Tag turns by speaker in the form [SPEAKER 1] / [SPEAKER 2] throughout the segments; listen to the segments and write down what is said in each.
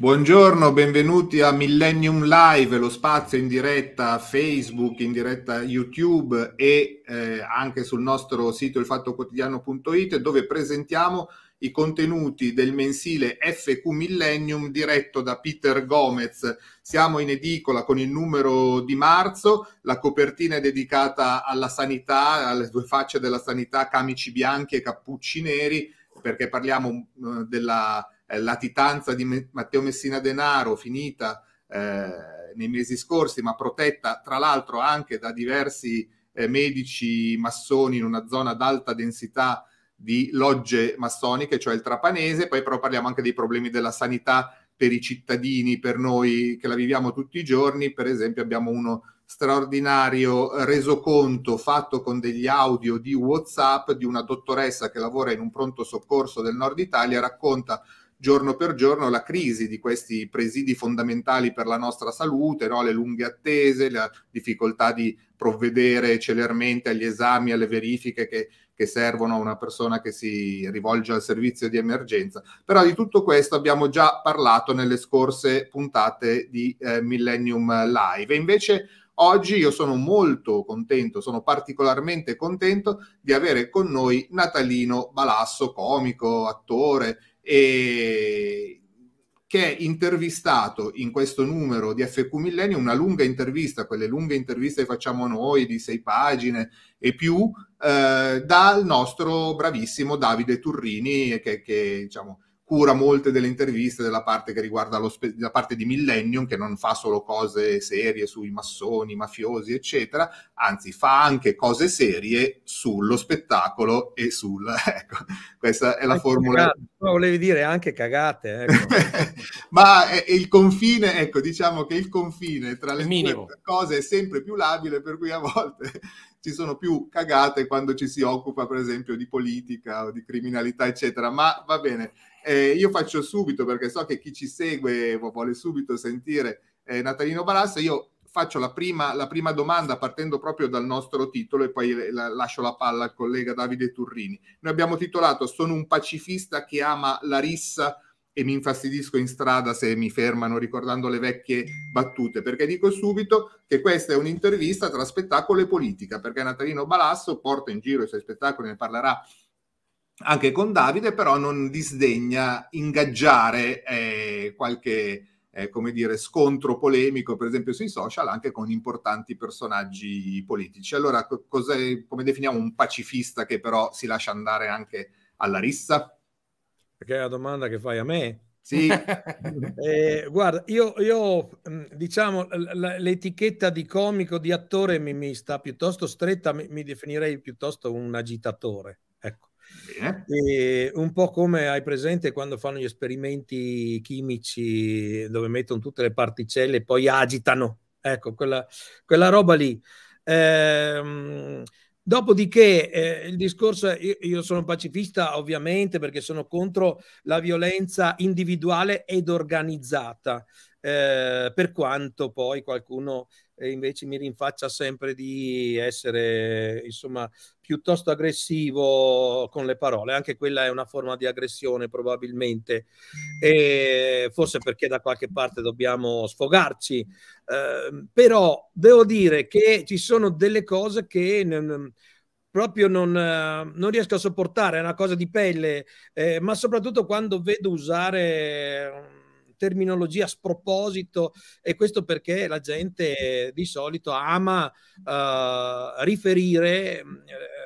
[SPEAKER 1] Buongiorno, benvenuti a Millennium Live, lo spazio in diretta Facebook, in diretta YouTube e eh, anche sul nostro sito ilfattoquotidiano.it dove presentiamo i contenuti del mensile FQ Millennium diretto da Peter Gomez. Siamo in edicola con il numero di marzo, la copertina è dedicata alla sanità, alle due facce della sanità, camici bianchi e cappucci neri, perché parliamo eh, della eh, latitanza di Matteo Messina Denaro finita eh, nei mesi scorsi, ma protetta tra l'altro anche da diversi eh, medici massoni in una zona ad alta densità di logge massoniche, cioè il trapanese, poi però parliamo anche dei problemi della sanità per i cittadini, per noi che la viviamo tutti i giorni, per esempio abbiamo uno straordinario resoconto fatto con degli audio di WhatsApp di una dottoressa che lavora in un pronto soccorso del nord Italia, racconta giorno per giorno la crisi di questi presidi fondamentali per la nostra salute, no? le lunghe attese, la difficoltà di provvedere celermente agli esami, alle verifiche che, che servono a una persona che si rivolge al servizio di emergenza. Però di tutto questo abbiamo già parlato nelle scorse puntate di eh, Millennium Live. E invece Oggi io sono molto contento, sono particolarmente contento di avere con noi Natalino Balasso, comico, attore, e che è intervistato in questo numero di FQ Millennio, una lunga intervista, quelle lunghe interviste che facciamo noi di sei pagine e più, eh, dal nostro bravissimo Davide Turrini, che, che diciamo, cura molte delle interviste della parte che riguarda lo spe- la parte di Millennium, che non fa solo cose serie sui massoni, mafiosi, eccetera, anzi fa anche cose serie sullo spettacolo e sul... Ecco, questa è la formula... Ma volevi dire anche cagate. Ecco. Ma è, è il confine, ecco, diciamo che il confine tra le due cose è sempre più labile, per cui a volte ci sono più cagate quando ci si occupa, per esempio, di politica o di criminalità, eccetera. Ma va bene. Eh, io faccio subito, perché so che chi ci segue vuole subito sentire eh, Natalino Balassa, io faccio la prima, la prima, domanda partendo proprio dal nostro titolo e poi la, lascio la palla al collega Davide Turrini. Noi abbiamo titolato Sono un pacifista che ama la rissa e mi infastidisco in strada se mi fermano ricordando le vecchie battute, perché dico subito che questa è un'intervista tra spettacolo e politica, perché Natalino Balasso porta in giro i suoi spettacoli, ne parlerà anche con Davide, però non disdegna ingaggiare eh, qualche eh, come dire, scontro polemico, per esempio sui social, anche con importanti personaggi politici. Allora, come definiamo un pacifista che però si lascia andare anche alla rissa? Perché è la domanda che fai a me. Sì.
[SPEAKER 2] eh, guarda, io, io mm, diciamo l'etichetta di comico, di attore mi, mi sta piuttosto stretta, mi, mi definirei piuttosto un agitatore e un po' come hai presente quando fanno gli esperimenti chimici dove mettono tutte le particelle e poi agitano. Ecco, quella, quella roba lì. Ehm, dopodiché eh, il discorso, io, io sono pacifista ovviamente perché sono contro la violenza individuale ed organizzata eh, per quanto poi qualcuno eh, invece mi rinfaccia sempre di essere insomma piuttosto aggressivo con le parole, anche quella è una forma di aggressione probabilmente, e forse perché da qualche parte dobbiamo sfogarci, eh, però devo dire che ci sono delle cose che... N- proprio non, eh, non, riesco a sopportare, è una cosa di pelle, eh, ma soprattutto quando vedo usare terminologia a sproposito e questo perché la gente eh, di solito ama uh, riferire uh,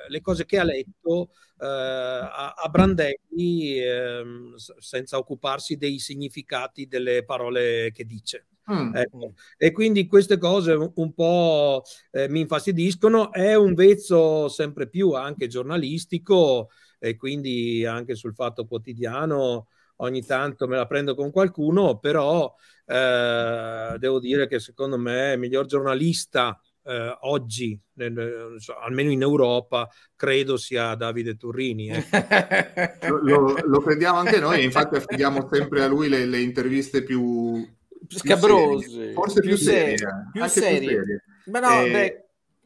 [SPEAKER 2] le cose che ha letto uh, a, a, Brandelli ehm, senza occuparsi dei significati delle parole che dice. Mm. Ecco. E quindi queste cose un po' eh, mi infastidiscono. È un vezzo sempre più anche giornalistico e quindi anche sul fatto quotidiano ogni tanto me la prendo con qualcuno, però eh, devo dire che secondo me il miglior giornalista eh, oggi, nel, almeno in Europa, credo sia Davide Turrini. Eh.
[SPEAKER 1] Ecco. lo, lo, crediamo anche noi, infatti affidiamo sempre a lui le, le interviste più... Scabrose, più serie, forse più, più serie, serie. Eh. Più serie. Più serie. Ma no, eh, beh,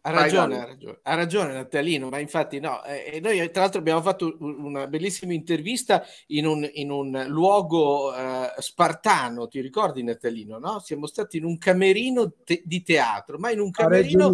[SPEAKER 1] ha ragione, ha
[SPEAKER 3] ragione, ha ragione Natalino, ma infatti no, eh, noi tra l'altro abbiamo fatto una bellissima intervista in un, in un luogo eh, spartano, ti ricordi Natalino? No? Siamo stati in un camerino te di teatro, ma in un camerino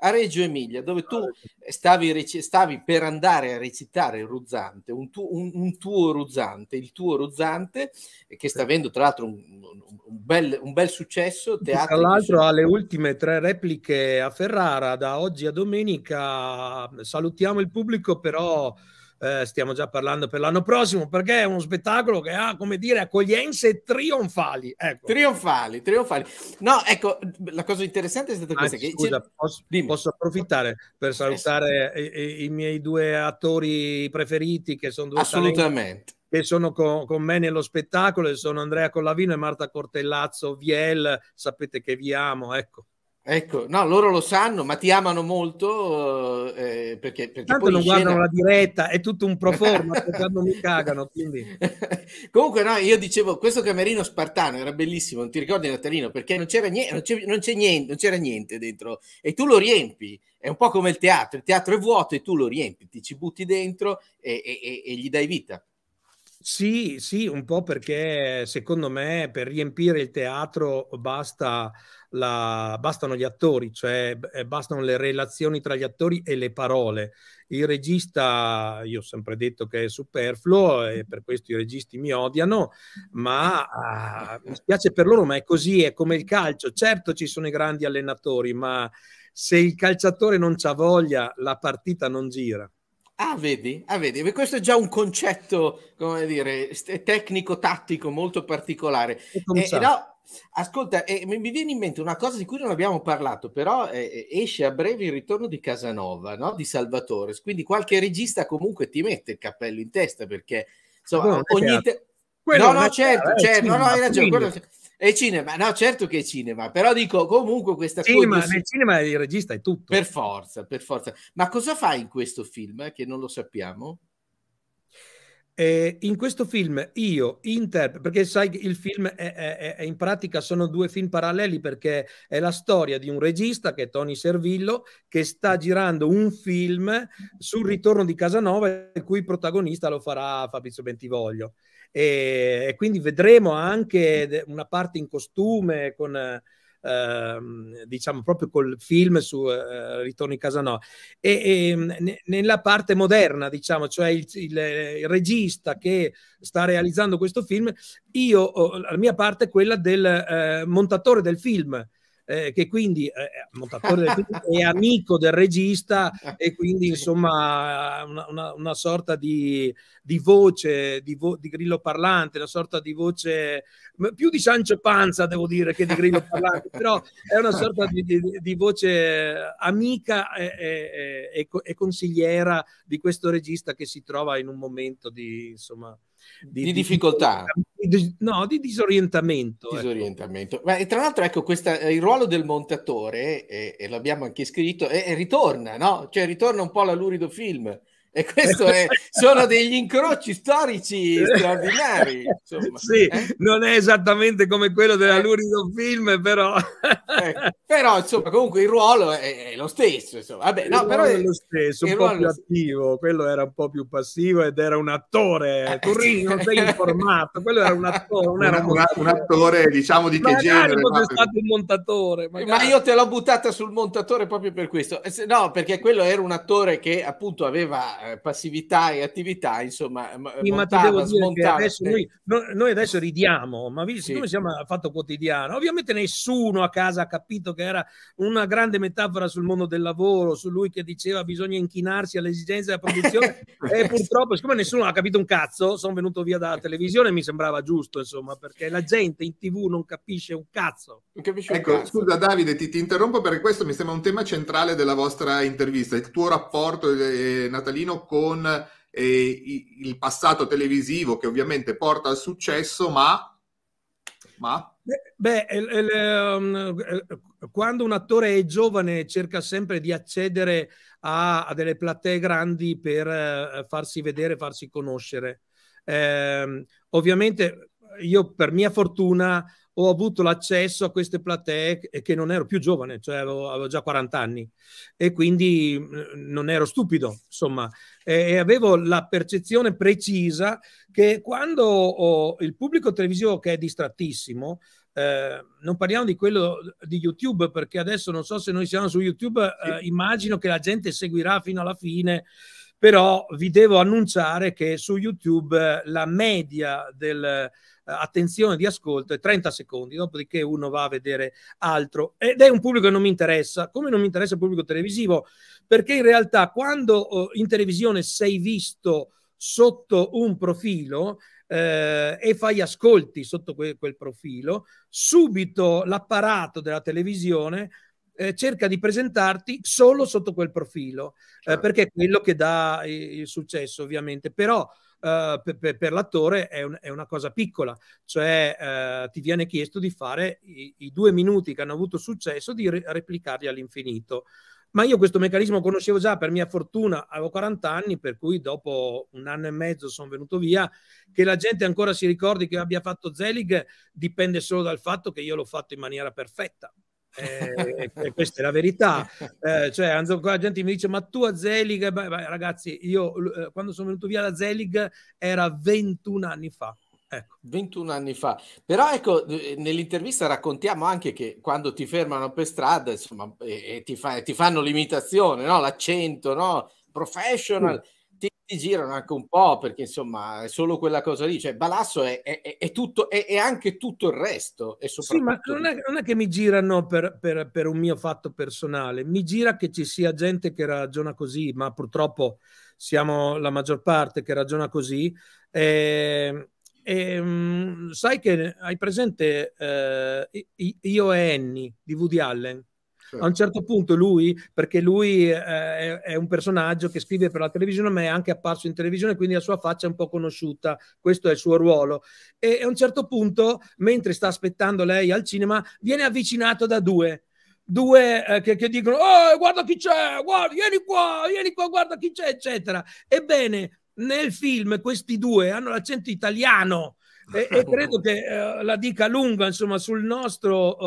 [SPEAKER 3] a Reggio Emilia, dove tu ah, stavi, stavi per andare a recitare il Ruzzante, un, tu, un, un, tuo Ruzzante, il tuo Ruzzante, eh, che sta avendo tra l'altro un, un bel, bel, successo. tra l'altro ha le
[SPEAKER 2] ultime tre repliche a Ferrara, da oggi a domenica. Salutiamo il pubblico, però eh, stiamo già parlando per l'anno prossimo, perché è uno spettacolo che ha, come dire,
[SPEAKER 3] accoglienze trionfali. Ecco. Trionfali, trionfali. No, ecco, la cosa interessante è stata questa. Anzi, che scusa,
[SPEAKER 2] posso, posso, approfittare per eh, salutare eh, i, i, miei due attori preferiti, che sono due Assolutamente. Talenti che sono con, con, me nello spettacolo e sono Andrea Collavino e Marta Cortellazzo Viel, sapete che vi amo, ecco. Ecco, no, loro
[SPEAKER 3] lo sanno, ma ti amano molto eh, eh perché, perché Tanto non scena... guardano la
[SPEAKER 2] diretta, è tutto un pro forma, cioè, quando
[SPEAKER 3] mi cagano. Comunque, no, io dicevo, questo camerino spartano era bellissimo, non ti ricordi Natalino, perché non c'era, niente, non, c'era, non, niente, non c'era niente dentro e tu lo riempi, è un po' come il teatro, il teatro è vuoto e tu lo riempi, ti ci butti dentro e, e, e gli dai vita.
[SPEAKER 2] Sì, sì, un po' perché secondo me per riempire il teatro basta la, bastano gli attori, cioè eh, bastano le relazioni tra gli attori e le parole. Il regista, io ho sempre detto che è superfluo e per questo i registi mi odiano, ma ah, mi spiace per loro, ma è così, è come il calcio. Certo ci sono i grandi allenatori, ma se il calciatore non c'ha voglia, la partita non gira.
[SPEAKER 3] Ah vedi, ah, vedi, questo è già un concetto, come dire, tecnico-tattico molto particolare. E, e eh, no, Ascolta, eh, mi viene in mente una cosa di cui non abbiamo parlato, però eh, eh, esce a breve il ritorno di Casanova, no? di Salvatore, quindi qualche regista comunque ti mette il cappello in testa perché insomma no, ogni... Te...
[SPEAKER 1] Certo, eh, certo, no, no, certo, certo, certo no, hai ragione. Quello...
[SPEAKER 3] È cinema, no, certo che è cinema, però dico comunque questa cinema, cosa. Nel cinema il regista è tutto. Per forza, per forza. Ma cosa fa in questo film che non lo sappiamo?
[SPEAKER 2] Eh, in questo film io interpreto, perché sai che il film è, è, è, in pratica sono due film paralleli perché è la storia di un regista che è Tony Servillo che sta girando un film sul ritorno di Casanova il cui protagonista lo farà Fabrizio Bentivoglio e, e quindi vedremo anche una parte in costume con Ehm, diciamo proprio col film su eh, Ritorno in casa no. E, ehm, e nella parte moderna, diciamo, cioè il, il, il, regista che sta realizzando questo film, io, la mia parte è quella del eh, montatore del film eh, che quindi eh, eh, è amico del regista e quindi insomma una, una, una sorta di, di voce, di, vo- di, grillo parlante, una sorta di voce più di Sancho Panza devo dire che di grillo parlante, però è una sorta di, di voce amica e, e, e, e consigliera di questo regista che si trova in un momento di insomma di, di difficoltà.
[SPEAKER 3] Di, no, di disorientamento. Ecco. Disorientamento. Ecco. Beh, e tra l'altro, ecco, questa, eh, il ruolo del montatore, e, e l'abbiamo anche scritto, e, e ritorna, no? Cioè ritorna un po' alla Lurido Film e questo è, sono degli incroci storici straordinari. Insomma,
[SPEAKER 2] sì, eh? non è esattamente come quello della eh. Lurido Film, però... Eh,
[SPEAKER 3] però, insomma, comunque il ruolo è, è lo stesso. Insomma. Vabbè, no, però è lo
[SPEAKER 2] stesso, un po' più attivo. Quello era un po' più passivo ed era un attore. Eh, eh, Turrini, non sei informato. Quello era un
[SPEAKER 3] attore. Non era un, un, attore, diciamo, di magari che genere. Ma stato un montatore. Magari. Ma io te l'ho buttata sul montatore proprio per questo. No, perché quello era un attore che appunto aveva eh, passività e attività, insomma, eh, sì, montava, smontava. Adesso noi, noi,
[SPEAKER 2] adesso ridiamo, ma siccome sì. siamo a fatto quotidiano, ovviamente nessuno a casa ha capito che era una grande metafora sul mondo del lavoro, su lui che diceva bisogna inchinarsi alle esigenze della produzione e purtroppo, siccome nessuno ha capito un cazzo, sono venuto via dalla televisione e mi sembrava giusto, insomma, perché la gente in tv non capisce un cazzo. Ecco,
[SPEAKER 1] scusa Davide, ti, ti, interrompo perché questo mi sembra un tema centrale della vostra intervista, il tuo rapporto eh, eh natalino con eh, il passato televisivo che ovviamente porta al successo, ma... ma...
[SPEAKER 2] Beh, el, el, el, quando un attore è giovane cerca sempre di accedere a, a delle platee grandi per eh, farsi vedere, farsi conoscere. Ehm, ovviamente io per mia fortuna ho avuto l'accesso a queste platee che non ero più giovane, cioè avevo, avevo già 40 anni e quindi mm, non ero stupido, insomma, e, e avevo la percezione precisa che quando oh, il pubblico televisivo che è distrattissimo, eh, non parliamo di quello di YouTube perché adesso non so se noi siamo su YouTube, eh, immagino che la gente seguirà fino alla fine però vi devo annunciare che su YouTube eh, la media del, eh, attenzione di ascolto e 30 secondi, dopodiché uno va a vedere altro. Ed è un pubblico che non mi interessa, come non mi interessa il pubblico televisivo, perché in realtà quando oh, in televisione sei visto sotto un profilo, eh, e fai ascolti sotto que- quel profilo, subito l'apparato della televisione eh, cerca di presentarti solo sotto quel profilo, eh, certo. eh, perché è quello che dà eh, il successo ovviamente, però Uh, per, per, l'attore è, un, è, una cosa piccola, cioè uh, ti viene chiesto di fare i, i, due minuti che hanno avuto successo, di re- replicarli all'infinito. Ma io questo meccanismo conoscevo già, per mia fortuna avevo 40 anni, per cui dopo un anno e mezzo sono venuto via. Che la gente ancora si ricordi che abbia fatto Zelig dipende solo dal fatto che io l'ho fatto in maniera perfetta eh, e questa è la verità. Eh, cioè, Anzo, la gente mi dice: Ma tu a Zelig, beh, beh, ragazzi,
[SPEAKER 3] io eh, quando sono venuto via da Zelig era 21 anni fa. Ecco. 21 anni fa. Però ecco, eh, nell'intervista raccontiamo anche che quando ti fermano per strada, insomma, e, eh, e eh, ti, fa, ti, fanno l'imitazione, no? l'accento, no? professional. Mm ti girano anche un po' perché insomma è solo quella cosa lì, cioè Balasso è, è, è tutto, e anche tutto il resto. sì, ma non
[SPEAKER 2] è, non che mi girano per, per, per, un mio fatto personale, mi gira che ci sia gente che ragiona così, ma purtroppo siamo la maggior parte che ragiona così. E, ehm, e ehm, sai che hai presente eh, Io e Annie di Woody Allen? a un certo punto lui, perché lui eh, è, un personaggio che scrive per la televisione, ma è anche apparso in televisione, quindi la sua faccia è un po' conosciuta, questo è il suo ruolo. E a un certo punto, mentre sta aspettando lei al cinema, viene avvicinato da due due eh, che, che, dicono oh, guarda chi c'è, guarda, vieni qua, vieni qua, guarda chi c'è, eccetera. Ebbene, nel film questi due hanno l'accento italiano e, e credo che eh, la dica lunga insomma, sul nostro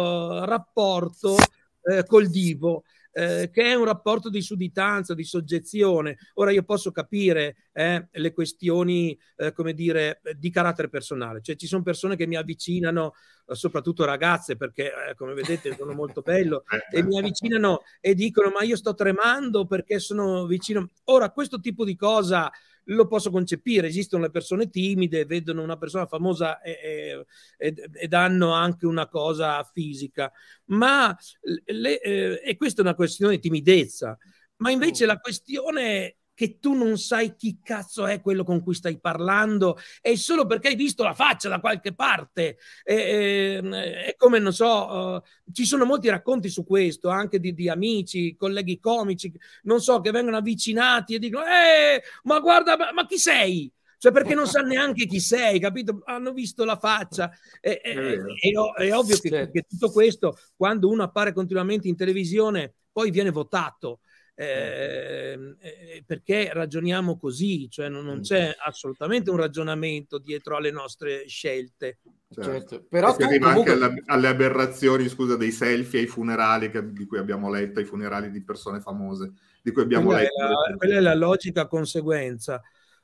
[SPEAKER 2] eh, rapporto eh, col divo, eh, che è un rapporto di sudditanza, di soggezione. Ora io posso capire eh, le questioni, eh, come dire, di carattere personale, cioè ci sono persone che mi avvicinano, eh, soprattutto ragazze, perché eh, come vedete sono molto bello, eh. e mi avvicinano e dicono ma io sto tremando perché sono vicino. Ora questo tipo di cosa lo posso concepire. Esistono le persone timide, vedono una persona famosa e, e, e danno anche una cosa fisica, ma le, eh, e questa è una questione di timidezza. Ma invece mm. la questione che tu non sai chi cazzo è quello con cui stai parlando e solo perché hai visto la faccia da qualche parte. E, e, ehm, e come non so, uh, ci sono molti racconti su questo, anche di, di, amici, colleghi comici, non so, che vengono avvicinati e dicono, eh, ma guarda, ma, ma chi sei? cioè perché non sa neanche chi sei, capito? Hanno visto la faccia. È, è, è, è ovvio che, che, tutto questo, quando uno appare continuamente in televisione, poi viene votato eh, perché ragioniamo così, cioè non, non, mm. c'è assolutamente un ragionamento dietro alle nostre scelte.
[SPEAKER 1] Certo. Certo. Però tu, arriva comunque... anche alla, alle aberrazioni scusa, dei selfie ai funerali che, di cui abbiamo letto, ai funerali di persone famose di cui abbiamo quella letto. È
[SPEAKER 2] la, quella è la logica conseguenza.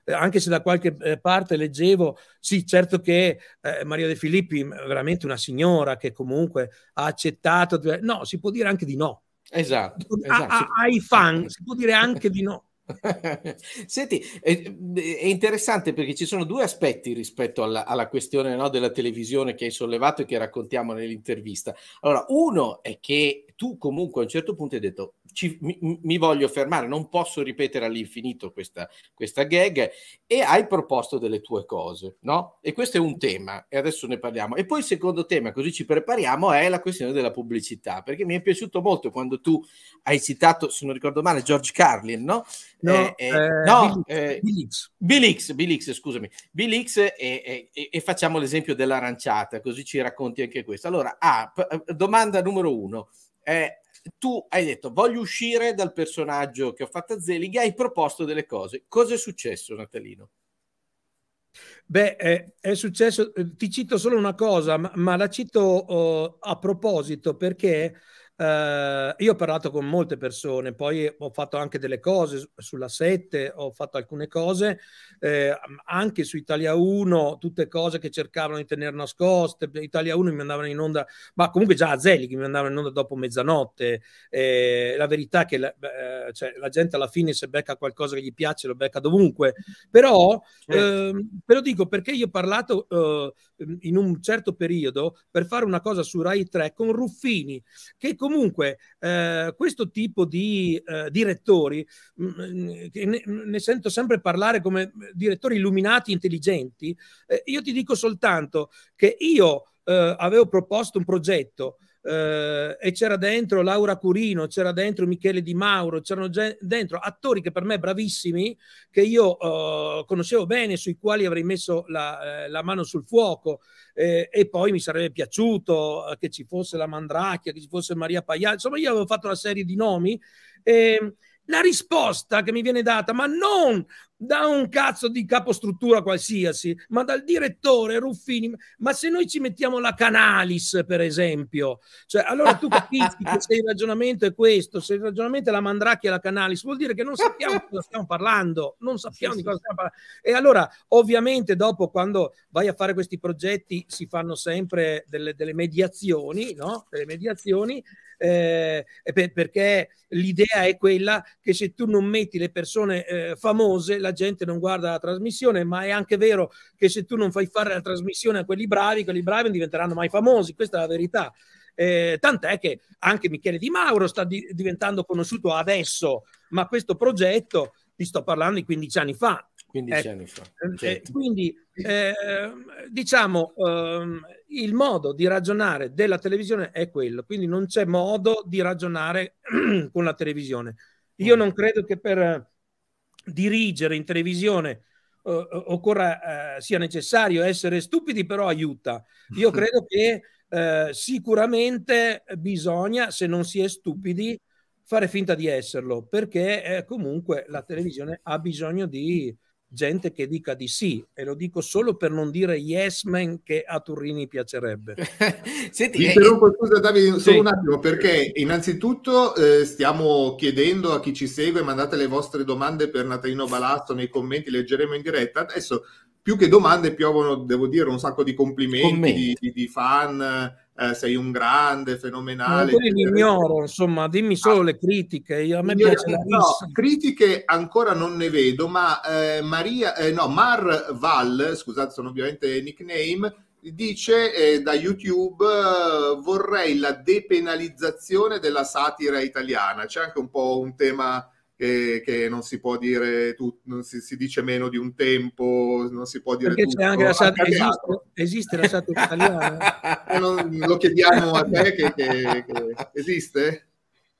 [SPEAKER 2] Eh, anche se da qualche eh, parte leggevo, sì, certo che eh, Maria De Filippi, veramente una signora che comunque ha accettato, no, si può dire anche di
[SPEAKER 3] no, Esatto. esatto. a,
[SPEAKER 2] ai fan, si può dire anche di no.
[SPEAKER 3] Senti, è, è, interessante perché ci sono due aspetti rispetto alla, alla questione no, della televisione che hai sollevato e che raccontiamo nell'intervista. Allora, uno è che tu comunque a un certo punto hai detto ci, mi, mi, voglio fermare, non posso ripetere all'infinito questa, questa gag e hai proposto delle tue cose, no? E questo è un tema e adesso ne parliamo. E poi il secondo tema, così ci prepariamo, è la questione della pubblicità, perché mi è piaciuto molto quando tu hai citato, se non ricordo male, George Carlin, no? No, eh, eh, eh no Bilix. Bilix, Bilix, scusami. Bilix e, e, e facciamo l'esempio dell'aranciata, così ci racconti anche questo. Allora, ah, domanda numero uno eh, tu hai detto voglio uscire dal personaggio che ho fatto a Zelig, hai proposto delle cose. Cosa è successo, Natalino?
[SPEAKER 2] Beh, è, è successo, eh, ti cito solo una cosa, ma, ma la cito oh, a proposito perché eh, io ho parlato con molte persone, poi ho fatto anche delle cose sulla 7, ho fatto alcune cose eh, anche su Italia 1, tutte cose che cercavano di tenere nascoste. Italia 1 mi andavano in onda, ma comunque già a Zelig mi andavano in onda dopo mezzanotte. Eh, la verità è che la, ehm, cioè, la, gente alla fine, se becca qualcosa che gli piace, lo becca dovunque. Però certo. ve ehm, lo dico perché io ho parlato ehm, in un certo periodo per fare una cosa su Rai 3 con Ruffini che con Comunque, eh, questo tipo di eh, direttori, mh, mm, mm, ne, mm, ne, sento sempre parlare come direttori illuminati, intelligenti, eh, io ti dico soltanto che io eh, avevo proposto un progetto eh, e c'era dentro Laura Curino, c'era dentro Michele Di Mauro, c'erano ge- dentro attori che per me bravissimi, che io eh, conoscevo bene, sui quali avrei messo la, eh, la mano sul fuoco eh, e poi mi sarebbe piaciuto eh, che ci fosse la Mandracchia, che ci fosse Maria Pagliari, insomma io avevo fatto una serie di nomi. E, ehm, la risposta che mi viene data, ma non da un cazzo di capostruttura qualsiasi, ma dal direttore Ruffini. Ma se noi ci mettiamo la Canalis, per esempio, cioè, allora tu capisci che se il ragionamento è questo, se il ragionamento è la Mandracchia e la Canalis, vuol dire che non sappiamo di cosa stiamo parlando, non sappiamo sì, di cosa stiamo parlando. E allora, ovviamente, dopo quando vai a fare questi progetti, si fanno sempre delle, delle mediazioni, no? Delle mediazioni. Eh, per, perché l'idea è quella che se tu non metti le persone eh, famose, la gente non guarda la trasmissione, ma è anche vero che se tu non fai fare la trasmissione a quelli bravi, quelli bravi non diventeranno mai famosi, questa è la verità. Eh, tant'è che anche Michele Di Mauro sta di- diventando conosciuto adesso, ma questo progetto, ti sto parlando di 15 anni fa. 15 eh, anni fa. Certo. Eh, quindi ehm, diciamo ehm, il modo di ragionare della televisione è quello, quindi non c'è modo di ragionare con la televisione. Io mm. non credo che per dirigere in televisione eh, eh, occorra, eh, sia necessario essere stupidi, però aiuta. Io credo che eh, sicuramente bisogna, se non si è stupidi, fare finta di esserlo, perché eh, comunque la televisione ha bisogno di gente che dica di sì e lo dico solo per non dire yes man che a
[SPEAKER 1] Turrini piacerebbe Senti, eh, interrompo scusa Davide solo sì. un attimo perché innanzitutto eh, stiamo chiedendo a chi ci segue mandate le vostre domande per Natalino Balasto nei commenti leggeremo in diretta adesso più che domande piovono devo dire un sacco di complimenti, di, di fan eh, sei un grande, fenomenale. Ma li ignoro,
[SPEAKER 2] insomma, dimmi ah. solo ah, le critiche. Io, a me io, piace no,
[SPEAKER 1] critiche ancora non ne vedo, ma eh, Maria, eh, no, Mar Val, scusate, sono ovviamente nickname, dice eh, da YouTube eh, vorrei la depenalizzazione della satira italiana. C'è anche un po' un tema che, che, non si può dire tutto, non si, si, dice meno di un tempo, non si può dire Perché tutto. C'è anche la SAT, esiste,
[SPEAKER 2] esiste la SAT italiana?
[SPEAKER 1] non, lo chiediamo a te che, che, che esiste?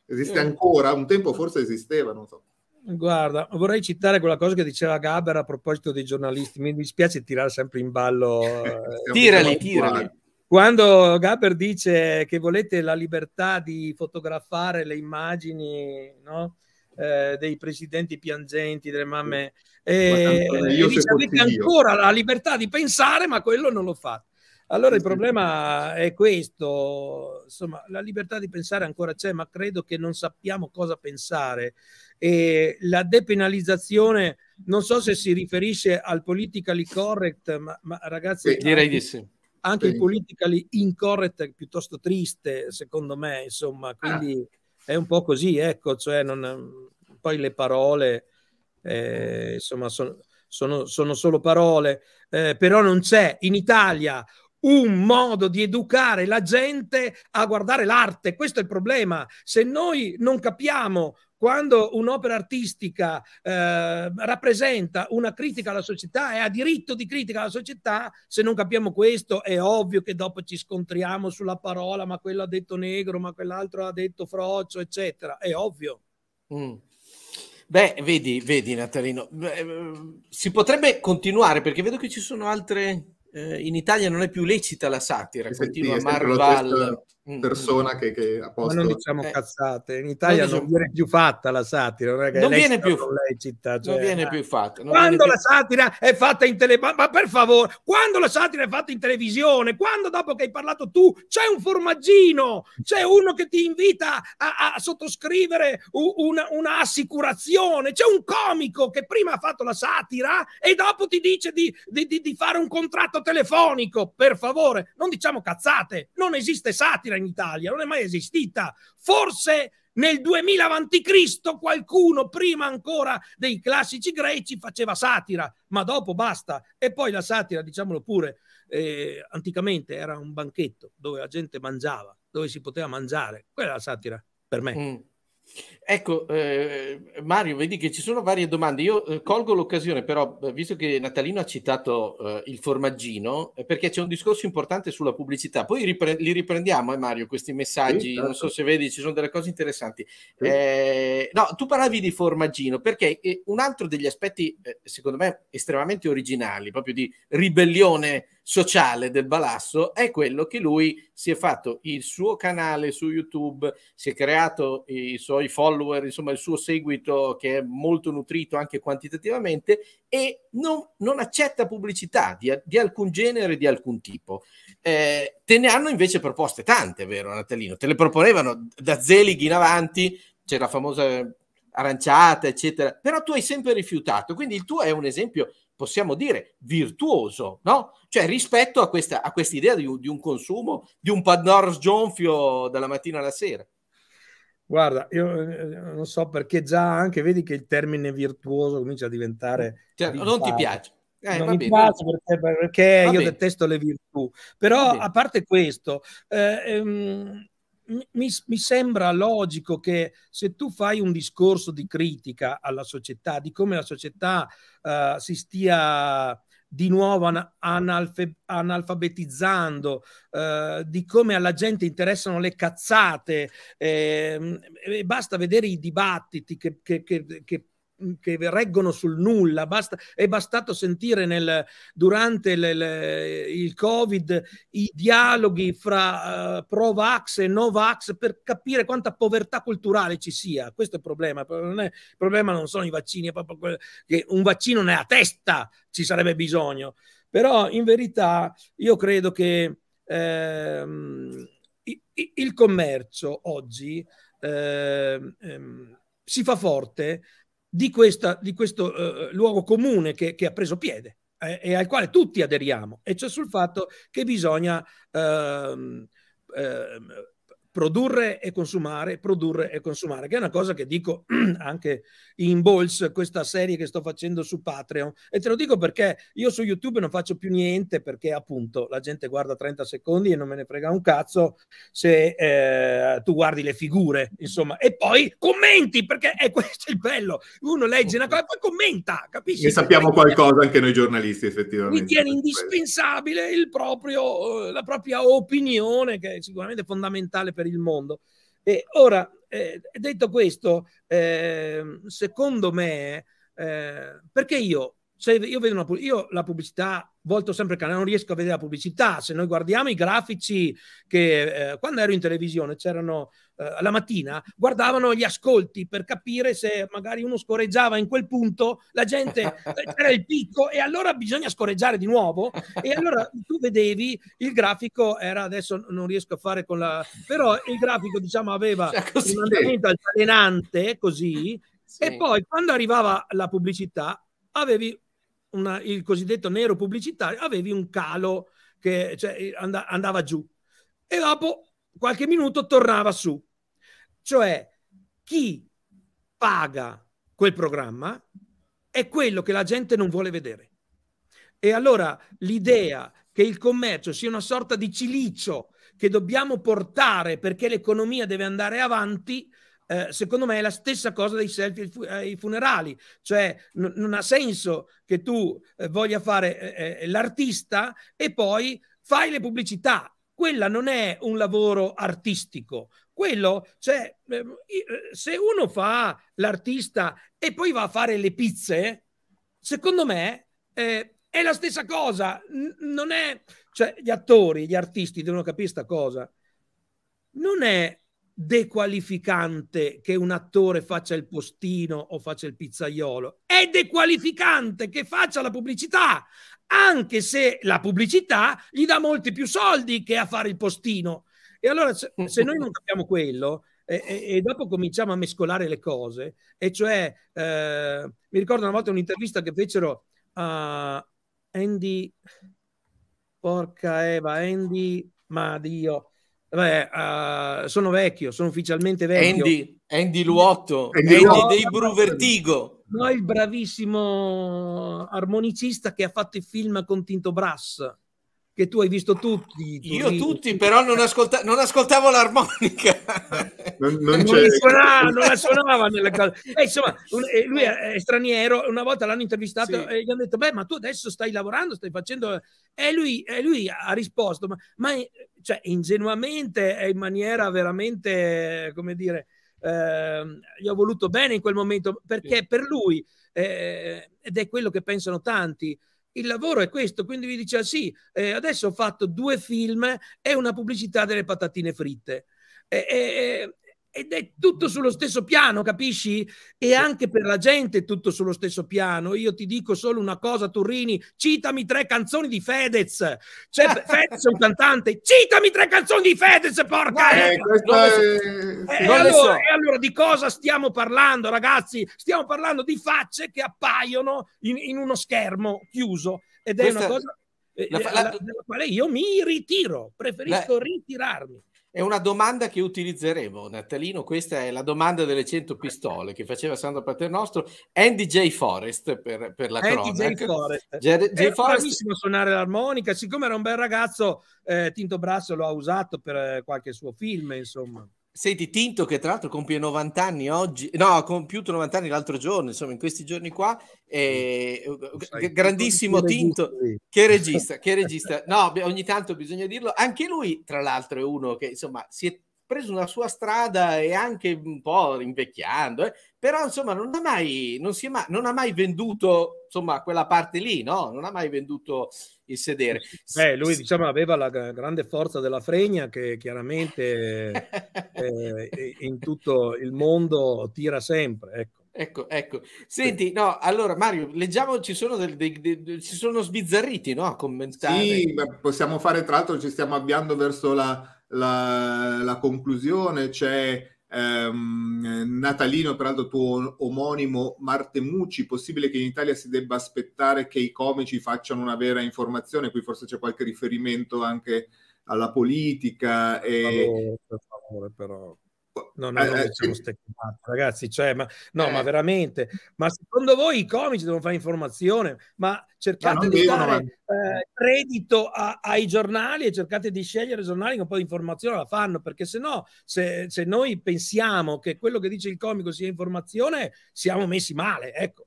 [SPEAKER 1] Esiste eh. ancora? Un tempo forse esisteva, non so.
[SPEAKER 2] Guarda, vorrei citare quella cosa che diceva Gaber a proposito dei giornalisti. Mi dispiace tirare sempre in ballo. Eh, tirali, tirali. Quando Gaber dice che volete la libertà di fotografare le immagini, no? Eh, dei presidenti piangenti, delle mamme. Eh, ma eh, io avete ancora la libertà di pensare, ma quello non lo fate. Allora il problema è questo, insomma, la libertà di pensare ancora c'è, ma credo che non sappiamo cosa pensare. E la depenalizzazione, non so se si riferisce al politically correct, ma, ma ragazzi... Sì, direi di sì anche sì. il politically incorrect è piuttosto triste, secondo me, insomma, quindi ah è un po' così, ecco, cioè non, poi le parole, eh, mm. insomma, sono, sono, sono, solo parole, eh, però non c'è in Italia un modo di educare la gente a guardare l'arte, questo è il problema. Se noi non capiamo quando un'opera artistica eh, rappresenta una critica alla società e ha diritto di critica alla società, se non capiamo questo è ovvio che dopo ci scontriamo sulla parola, ma quello ha detto negro, ma quell'altro ha detto frocio, eccetera, è ovvio.
[SPEAKER 3] Mm. Beh, vedi, vedi Natalino, eh, si potrebbe continuare perché vedo che ci sono altre... Eh, in Italia non è più lecita la satira, eh sì, continua sì, Marval. Mm, persona mm, mm. che, che a posto... Ma non diciamo eh. cazzate,
[SPEAKER 2] in Italia non, non diciamo viene più fatta la satira, non, non viene più lecita, cioè, non viene eh. più fatta. quando la più... satira è fatta in televisione, ma per favore, quando la satira è fatta in televisione, quando dopo che hai parlato tu c'è un formaggino, c'è uno che ti invita a, a sottoscrivere una, una assicurazione, c'è un comico che prima ha fatto la satira e dopo ti dice di, di, di, di fare un contratto telefonico, per favore, non diciamo cazzate, non esiste satira in Italia, non è mai esistita. Forse nel 2000 a.C. qualcuno, prima ancora dei classici greci, faceva satira, ma dopo basta. E poi la satira, diciamolo pure, eh, anticamente era un banchetto dove la gente mangiava, dove si poteva mangiare. Quella è la satira
[SPEAKER 3] per me. Mm. Ecco, eh, Mario, vedi che ci sono varie domande. Io eh, colgo l'occasione, però, eh, visto che Natalino ha citato eh, il formaggino, eh, perché c'è un discorso importante sulla pubblicità. Poi ripre- li riprendiamo, eh, Mario, questi messaggi. Sì, certo. Non so se vedi, ci sono delle cose interessanti. Sì. Eh, no, tu parlavi di formaggino, perché un altro degli aspetti, secondo me, estremamente originali, proprio di ribellione sociale del Balasso è quello che lui si è fatto il suo canale su YouTube, si è creato i suoi follower, insomma il suo seguito che è molto nutrito anche quantitativamente e non, non accetta pubblicità di, di, alcun genere, di alcun tipo. Eh, te ne hanno invece proposte tante, vero Natalino? Te le proponevano da Zelig in avanti, c'è la famosa aranciata, eccetera, però tu hai sempre rifiutato, quindi il tuo è un esempio possiamo dire, virtuoso, no? Cioè rispetto a questa, a idea di, di, un consumo, di un pandoro sgonfio dalla mattina alla sera.
[SPEAKER 2] Guarda, io eh, non so perché già anche vedi che il termine virtuoso comincia a diventare...
[SPEAKER 3] Mm, cioè, non ti piace. Eh, non mi bene, piace
[SPEAKER 2] perché, perché io bene. detesto le virtù, però a parte questo, eh, ehm, mi, mi, sembra logico che se tu fai un discorso di critica alla società, di come la società uh, si stia di nuovo analfe- analfabetizzando, eh, di come alla gente interessano le cazzate. Eh, basta vedere i dibattiti che, che, che, che che reggono sul nulla. Basta, è bastato sentire nel, durante le, le, il Covid i dialoghi fra uh, pro-vax e no-vax per capire quanta povertà culturale ci sia. Questo è il problema. Non è, il problema non sono i vaccini, è proprio quello, che un vaccino nella testa ci sarebbe bisogno. Però in verità io credo che ehm, il commercio oggi ehm, ehm si fa forte di, questa, di questo eh, eh, luogo comune che, che, ha preso piede eh, e al quale tutti aderiamo, e cioè sul fatto che bisogna ehm, ehm, produrre e consumare, produrre e consumare, che è una cosa che dico anche in Balls, questa serie che sto facendo su Patreon. E te lo dico perché io su YouTube non faccio più niente, perché appunto la gente guarda 30 secondi e non me ne frega un cazzo se eh, tu guardi le figure, insomma, e poi commenti, perché eh, è questo il bello. Uno legge una cosa e poi commenta, capisci? E sappiamo qualcosa
[SPEAKER 1] anche noi giornalisti, effettivamente. Quindi
[SPEAKER 2] è indispensabile proprio, eh, la propria opinione, che è sicuramente fondamentale per il mondo. E ora, eh, detto questo, eh, secondo me, eh, perché io se io vedo una io la pubblicità volto sempre il canale, non riesco a vedere la pubblicità. Se noi guardiamo i grafici che eh, quando ero in televisione c'erano eh, la mattina, guardavano gli ascolti per capire se magari uno scorreggiava in quel punto, la gente eh, era il picco e allora bisogna scorreggiare di nuovo e allora tu vedevi il grafico era adesso non riesco a fare con la però il grafico diciamo aveva cioè, un andamento altalenante così sì. e poi quando arrivava la pubblicità avevi una, il cosiddetto nero pubblicitario, avevi un calo che cioè, eh, and- andava giù e dopo qualche minuto tornava su. Cioè, chi paga quel programma è quello che la gente non vuole vedere. E allora l'idea che il commercio sia una sorta di cilicio che dobbiamo portare perché l'economia deve andare avanti eh, secondo me è la stessa cosa dei selfie ai funerali, cioè n- non ha senso che tu eh, voglia fare eh, eh, eh, l'artista e poi fai le pubblicità. Quella non è un lavoro artistico, quello, cioè, ehm, se uno fa l'artista e poi va a fare le pizze, secondo me eh, è la stessa cosa. N- non è, cioè, gli attori, gli artisti devono capire questa cosa. Non è dequalificante che un attore faccia il postino o faccia il pizzaiolo, è dequalificante che faccia la pubblicità, anche se la pubblicità gli dà molti più soldi che a fare il postino. E allora se, mm. noi non capiamo quello e, e, e, dopo cominciamo a mescolare le cose, e cioè eh, mi ricordo una volta un'intervista che fecero a eh, Andy, porca Eva, Andy, ma Dio, Beh, uh, sono vecchio, sono ufficialmente vecchio. Andy,
[SPEAKER 3] Andy Luotto, Andy, Andy Luotto. dei Bruvertigo.
[SPEAKER 2] No, il bravissimo armonicista che ha fatto il film con Tinto Brass che tu hai visto tutti. Io lì. tutti, però non, ascolta- non ascoltavo l'armonica.
[SPEAKER 1] Eh, non, non, non, suonava, non la
[SPEAKER 2] suonava nella casa. Eh, insomma, eh, lui è straniero, una volta l'hanno intervistato sì. e gli hanno detto, beh, ma tu adesso stai lavorando, stai facendo... E lui, e lui ha risposto, ma, ma cioè, ingenuamente e in maniera veramente, come dire, eh, gli ho voluto bene in quel momento, perché sì. per lui, eh, ed è quello che pensano tanti, il lavoro è questo. Quindi vi diceva ah, sì, eh, adesso ho fatto due film e una pubblicità delle patatine fritte. E, eh, ed è tutto sullo stesso piano, capisci? E anche per la gente è tutto sullo stesso piano. Io ti dico solo una cosa, Turrini, citami tre canzoni di Fedez. Cioè, Fedez è un cantante, citami tre canzoni di Fedez, porca! Eh, eh, eh, so.
[SPEAKER 1] eh, e, allora, so. e
[SPEAKER 2] allora di cosa stiamo parlando, ragazzi? Stiamo parlando di facce che appaiono in, in
[SPEAKER 3] uno schermo chiuso. Ed è Questa... una cosa
[SPEAKER 2] eh, la, eh, la, dalla
[SPEAKER 3] quale io mi ritiro, preferisco la,
[SPEAKER 2] ritirarmi.
[SPEAKER 3] È una domanda che utilizzeremo, Natalino. Questa è la domanda delle 100 pistole che faceva Sandro Paternostro, Andy J. Forrest per, per la cronaca. Andy J. Forrest. J. J. Forrest. bravissimo
[SPEAKER 2] a suonare l'armonica. Siccome era un bel ragazzo, eh, Tinto
[SPEAKER 3] Brasso lo ha usato per eh, qualche suo film, insomma. Senti, Tinto che tra l'altro compie 90 anni oggi, no, ha compiuto 90 anni l'altro giorno, insomma in questi giorni qua, è... Eh, sai, grandissimo Tinto, regista. che regista, che regista, no, ogni tanto bisogna dirlo, anche lui tra l'altro è uno che insomma si è preso una sua strada e anche un po' invecchiando, eh? però insomma non ha mai, non, mai, non ha mai venduto insomma quella parte lì, no? Non ha mai venduto il sedere. Beh, lui diciamo aveva la grande
[SPEAKER 2] forza della fregna che chiaramente eh, in tutto il
[SPEAKER 3] mondo tira sempre. Ecco. Ecco, ecco. Senti, no, allora Mario, leggiamo, ci sono, del, dei, dei, ci sono sbizzarriti no, a commentare. Sì,
[SPEAKER 1] possiamo fare, tra l'altro ci stiamo avviando verso la, la, la conclusione, c'è ehm, Natalino, peraltro tuo omonimo Martemucci, possibile che in Italia si debba aspettare che i comici facciano una vera informazione, qui forse c'è qualche riferimento anche alla politica. Per favore, per favore, però
[SPEAKER 2] No, no, eh, non diciamo ste ragazzi, cioè, ma, no, eh. ma veramente, ma secondo voi i comici devono fare informazione, ma cercate ma di eh, dare eh, credito a, ai giornali e cercate di scegliere giornali che un po' di informazione la fanno, perché se no, se, noi pensiamo che quello
[SPEAKER 1] che dice il comico sia informazione, siamo messi male, ecco.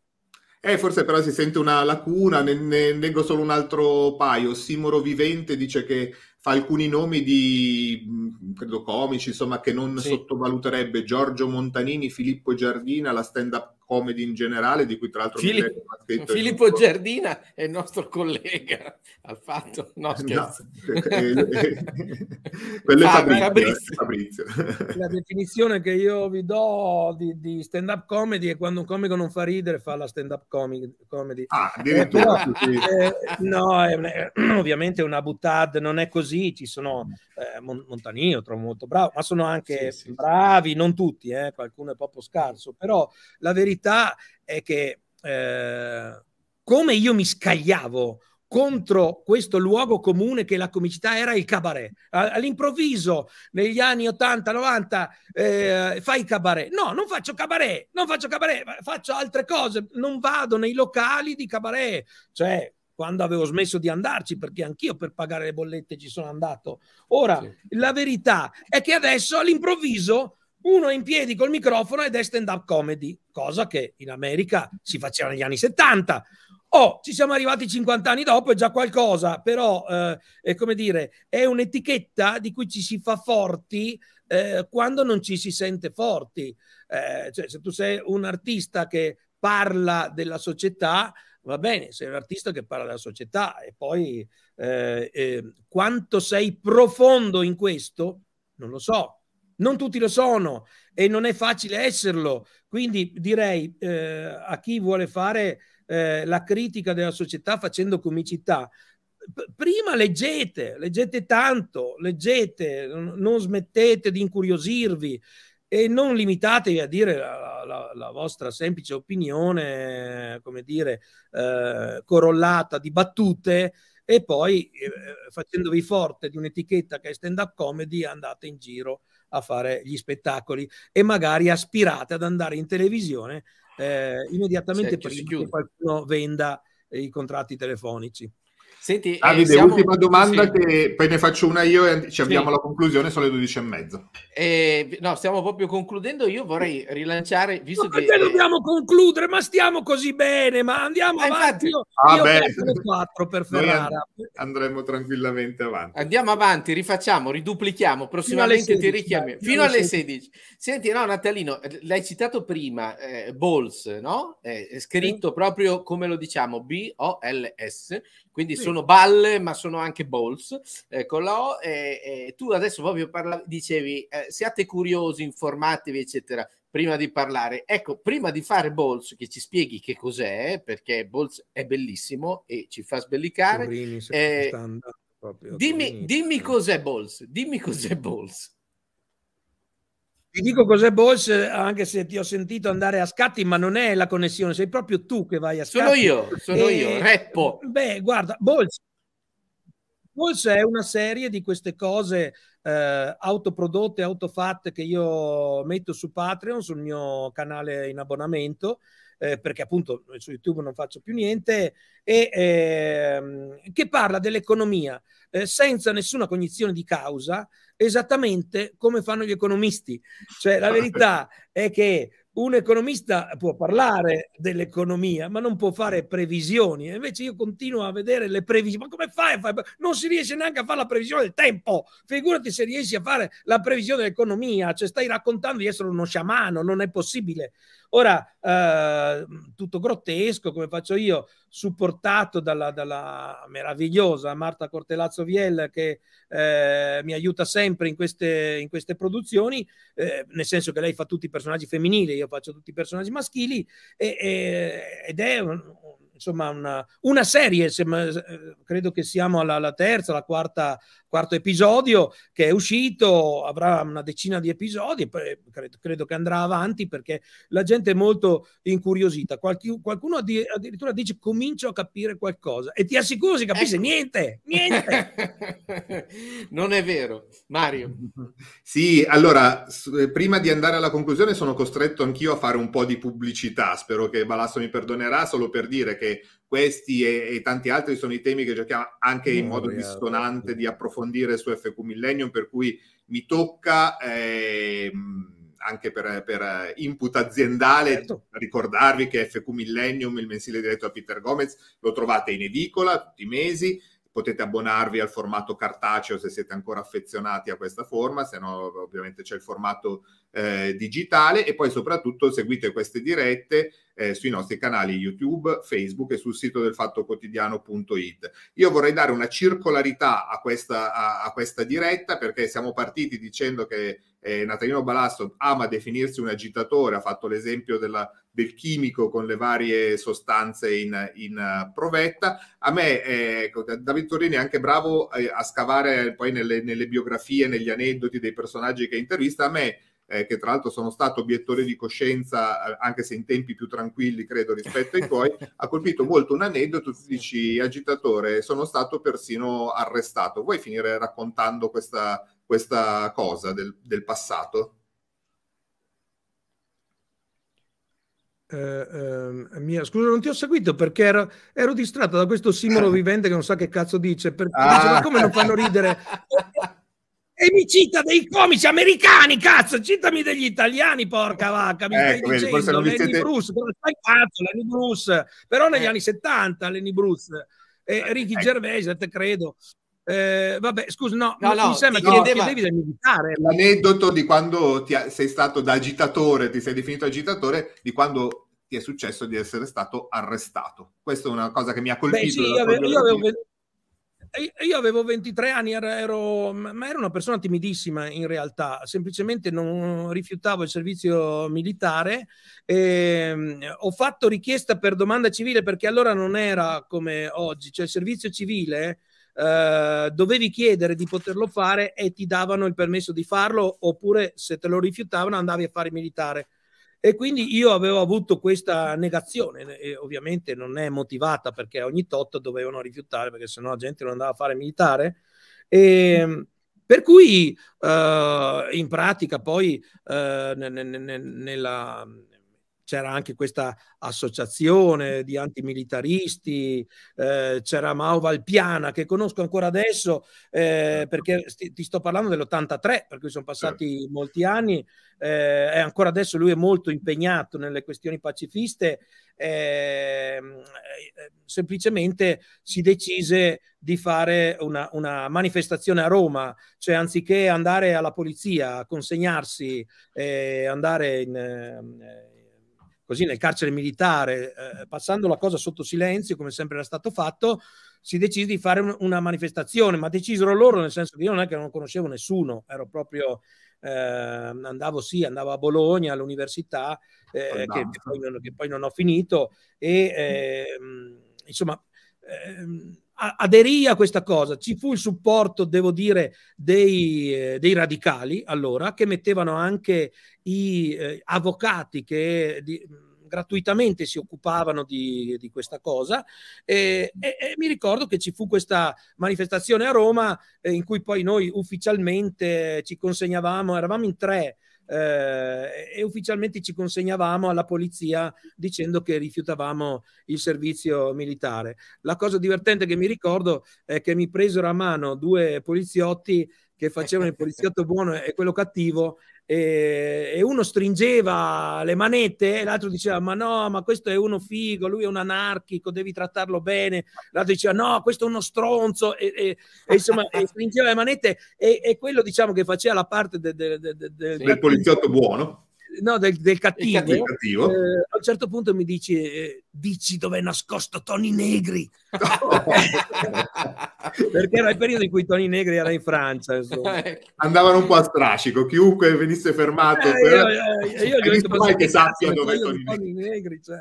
[SPEAKER 1] Eh, forse però si sente una lacuna, ne, ne leggo solo un altro paio. Simoro Vivente dice che fa alcuni nomi di, credo, comici, insomma, che non sì. sottovaluterebbe Giorgio Montanini, Filippo Giardina, la stand-up comedy in generale, di cui tra l'altro Filippo, Filippo Giardina
[SPEAKER 3] è il nostro collega al fatto. No, scherzo. No. Eh, eh,
[SPEAKER 1] quello Fabrizio, Fabrizio.
[SPEAKER 2] La definizione che io vi do di, di stand-up comedy è quando un comico non fa ridere fa la stand-up comedy. Ah, addirittura. Eh, però, eh, no, è, ovviamente è una buttad, non è così, ci sono eh, Montanio, trovo molto bravo, ma sono anche sì, sì, bravi, non tutti, eh, qualcuno è proprio scarso, però la verità verità è che eh, come io mi scagliavo contro questo luogo comune che la comicità era il cabaret. All'improvviso, negli anni 80-90, eh, fai cabaret. No, non faccio cabaret, non faccio cabaret, faccio altre cose, non vado nei locali di cabaret. Cioè, quando avevo smesso di andarci, perché anch'io per pagare le bollette ci sono andato. Ora, sì. la verità è che adesso all'improvviso uno in piedi col microfono ed è stand-up comedy, cosa che in America si faceva negli anni 70. Oh, ci siamo arrivati 50 anni dopo, è già qualcosa, però eh, come dire, è un'etichetta di cui ci si fa forti eh, quando non ci si sente forti. Eh, cioè, se tu sei un artista che parla della società, va bene, sei un artista che parla della società e poi eh, eh, quanto sei profondo in questo, non lo so non tutti lo sono e non è facile esserlo. Quindi direi eh, a chi vuole fare eh, la critica della società facendo comicità, P- prima leggete, leggete tanto, leggete, n- non smettete di incuriosirvi e non limitatevi a dire la, la, la vostra semplice opinione, come dire, eh, corollata di battute e poi eh, facendovi forte di un'etichetta che è stand up comedy andate in giro a fare gli spettacoli e magari aspirate ad andare in televisione eh, immediatamente prima che qualcuno venda i contratti telefonici. Senti, eh, Davide, eh, siamo... ultima domanda sì. che
[SPEAKER 1] poi ne faccio una io e ci abbiamo sì. alla conclusione, sono le 12 e mezzo. Eh, no, stiamo proprio concludendo, io
[SPEAKER 3] vorrei rilanciare, visto no, che... Perché dobbiamo concludere? Ma stiamo così bene, ma andiamo ah, avanti.
[SPEAKER 2] Infatti...
[SPEAKER 1] Io, ah, io 4 per Ferrara. andremo tranquillamente
[SPEAKER 3] avanti. Andiamo avanti, rifacciamo, riduplichiamo, prossimamente ti richiamiamo. Fino, fino alle 16. 16. Senti, no Natalino, eh, l'hai citato prima, eh, Balls, no? è scritto sì. proprio come lo diciamo, B-O-L-S quindi sì. sono balle, ma sono anche balls eh, con la O. E, e tu adesso proprio parla, dicevi, eh, siate curiosi, informatevi, eccetera, prima di parlare. Ecco, prima di fare balls, che ci spieghi che cos'è, perché balls è bellissimo e ci fa sbellicare. Turini, eh, dimmi, dimmi cos'è balls, dimmi cos'è balls. Ti dico cos'è Bosch, anche
[SPEAKER 2] se ti ho sentito andare a scatti, ma non è la connessione, sei proprio tu che vai a scatti. Sono io, sono e, io, reppo. Beh, guarda, Bosch, Bosch è una serie di queste cose eh, autoprodotte, autofatte che io metto su Patreon, sul mio canale in abbonamento, eh, perché appunto eh, su YouTube non faccio più niente, e, eh, che parla dell'economia eh, senza nessuna cognizione di causa, esattamente come fanno gli economisti. Cioè la ah, verità è che un economista può parlare dell'economia, ma non può fare previsioni. Invece io continuo a vedere le previsioni. Ma come fai a fare? Non si riesce neanche a fare la previsione del tempo. Figurati se riesci a fare la previsione dell'economia. Cioè stai raccontando di essere uno sciamano, non è possibile. Ora, eh, tutto grottesco, come faccio io, supportato dalla, dalla meravigliosa Marta Cortelazzo Viel che eh, mi aiuta sempre in queste, in queste produzioni, eh, nel senso che lei fa tutti i personaggi femminili, io faccio tutti i personaggi maschili, e, e, ed è un, un insomma una, una serie, se, eh, credo che siamo alla, alla terza, alla quarta, quarto episodio che è uscito, avrà una decina di episodi, eh, credo, credo che andrà avanti perché la gente è molto incuriosita. Qualchi, qualcuno addi, addirittura dice comincio a capire qualcosa e ti assicuro si capisce ecco. niente, niente. non
[SPEAKER 3] è vero, Mario.
[SPEAKER 1] Sì, allora, eh, prima di andare alla conclusione sono costretto anch'io a fare un po' di pubblicità, spero che Balasso mi perdonerà, solo per dire che questi e, e, tanti altri sono i temi che cerchiamo anche in modo dissonante di approfondire su FQ Millennium, per cui mi tocca eh, anche per, per, input aziendale certo. ricordarvi che FQ Millennium, il mensile diretto a Peter Gomez, lo trovate in edicola tutti i mesi, potete abbonarvi al formato cartaceo se siete ancora affezionati a questa forma, se no ovviamente c'è il formato eh, digitale e poi soprattutto seguite queste dirette eh, sui nostri canali YouTube, Facebook e sul sito del Fatto Io vorrei dare una circolarità a questa, a, a questa diretta perché siamo partiti dicendo che eh, Natalino Balasso ama definirsi un agitatore, ha fatto l'esempio della, del chimico con le varie sostanze in, in eh, provetta. A me, eh, ecco, David Torrini è anche bravo eh, a scavare poi nelle, nelle biografie, negli aneddoti dei personaggi che intervista. A me eh, che tra l'altro sono stato obiettore di coscienza, eh, anche se in tempi più tranquilli, credo, rispetto ai tuoi, ha colpito molto un aneddoto, tu dici, agitatore, sono stato persino arrestato. Vuoi finire raccontando questa, questa cosa del, del passato?
[SPEAKER 2] Uh, uh, mia, scusa, non ti ho seguito perché ero, ero distratto da questo simbolo vivente che non sa che cazzo dice. Perché ah. dice, ma ah. come non fanno ridere? E mi cita dei comici americani, cazzo, citami degli italiani, porca eh, vacca, mi ecco, stai vedi, dicendo, Lenny siete... Bruce, dove stai cazzo, Lenny Bruce, però negli eh. anni 70 Lenny Bruce, e eh, Ricky eh. Gervais, eh, te credo, eh, vabbè, scusa, no, no, no mi sembra no, che devi del militare. L'aneddoto
[SPEAKER 1] di quando ti, sei stato da agitatore, ti sei definito agitatore, di quando ti è successo di essere stato arrestato. Questa è una cosa che mi ha colpito. Beh, sì, io, avevo, io avevo, io avevo 23 anni, ero,
[SPEAKER 2] ma ero una persona timidissima in realtà, semplicemente non rifiutavo il servizio militare. Ehm, ho fatto richiesta per domanda civile perché allora non era come oggi, cioè il servizio civile eh, dovevi chiedere di poterlo fare e ti davano il permesso di farlo oppure se te lo rifiutavano andavi a fare militare e quindi io avevo avuto questa negazione, e ovviamente non è motivata perché ogni tot dovevano rifiutare perché sennò la gente non andava a fare militare.
[SPEAKER 1] E, ehm,
[SPEAKER 2] per cui eh, in pratica poi eh, nella, c'era anche questa associazione di antimilitaristi, eh, c'era Mao Valpiana che conosco ancora adesso eh, certo. perché sti, ti sto parlando dell'83, per cui sono passati certo. molti anni eh, ancora adesso lui è molto impegnato nelle questioni pacifiste. Ehm, eh, semplicemente si decise di fare una, una, manifestazione a Roma, cioè anziché andare alla polizia a consegnarsi e eh, andare in ehm, così nel carcere militare, eh, passando la cosa sotto silenzio, come sempre era stato fatto, si decise di fare un, una manifestazione, ma decisero loro, nel senso che io non è che non conoscevo nessuno, ero proprio, eh, andavo sì, andavo a Bologna all'università, eh, che, che, poi non, che, poi non, ho finito, e ehm, insomma... Ehm, aderì a questa cosa. Ci fu il supporto, devo dire, dei, eh, dei radicali allora, che mettevano anche i eh, avvocati che di, gratuitamente si occupavano di, di questa cosa. E, e, e, mi ricordo che ci fu questa manifestazione a Roma eh, in cui poi noi ufficialmente ci consegnavamo, eravamo in tre eh, e ufficialmente ci consegnavamo alla polizia dicendo che rifiutavamo il servizio militare. La cosa divertente che mi ricordo è che mi presero a mano due poliziotti che facevano il poliziotto buono e quello cattivo e, e uno stringeva le manette e l'altro diceva ma no, ma questo è uno figo, lui è un anarchico, devi trattarlo bene, l'altro diceva no, questo è uno stronzo e, e, e insomma stringeva le manette e, quello diciamo che faceva la parte del de, de, de, sì, poliziotto buono no, del, del, cattivo, cattivo. Eh, a un certo punto mi dice eh, dici dove è nascosto Tony Negri
[SPEAKER 1] perché era il periodo in cui Tony Negri era in Francia insomma. Eh, andavano un po' a strascico chiunque venisse fermato eh, per... io, io, io, io mai che sappia dove è Tony,
[SPEAKER 2] Tony Negri, cioè,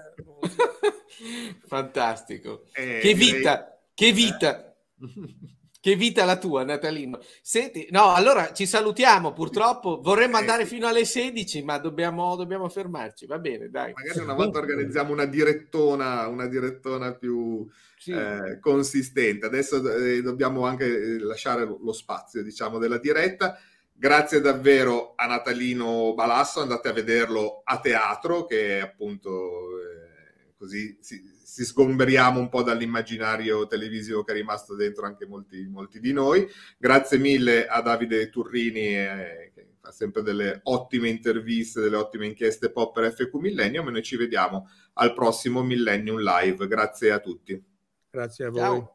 [SPEAKER 1] fantastico che eh, vita
[SPEAKER 3] che vita che vita la tua, Natalino. Senti, no, allora ci salutiamo. Purtroppo vorremmo eh, andare fino alle 16, ma dobbiamo, dobbiamo fermarci. Va bene, dai. Magari una volta organizziamo
[SPEAKER 1] una direttona, una direttona più sì. eh, consistente. Adesso eh, dobbiamo anche eh, lasciare lo spazio, diciamo, della diretta. Grazie davvero a Natalino Balasso. Andate a vederlo a teatro, che appunto eh, così si, si sgomberiamo un po' dall'immaginario televisivo che è rimasto dentro anche molti, molti di noi. Grazie mille a Davide Turrini, eh, che fa sempre delle ottime interviste, delle ottime inchieste pop per FQ Millennium e noi ci vediamo al prossimo Millennium Live. Grazie a tutti.
[SPEAKER 2] Grazie a voi. Ciao.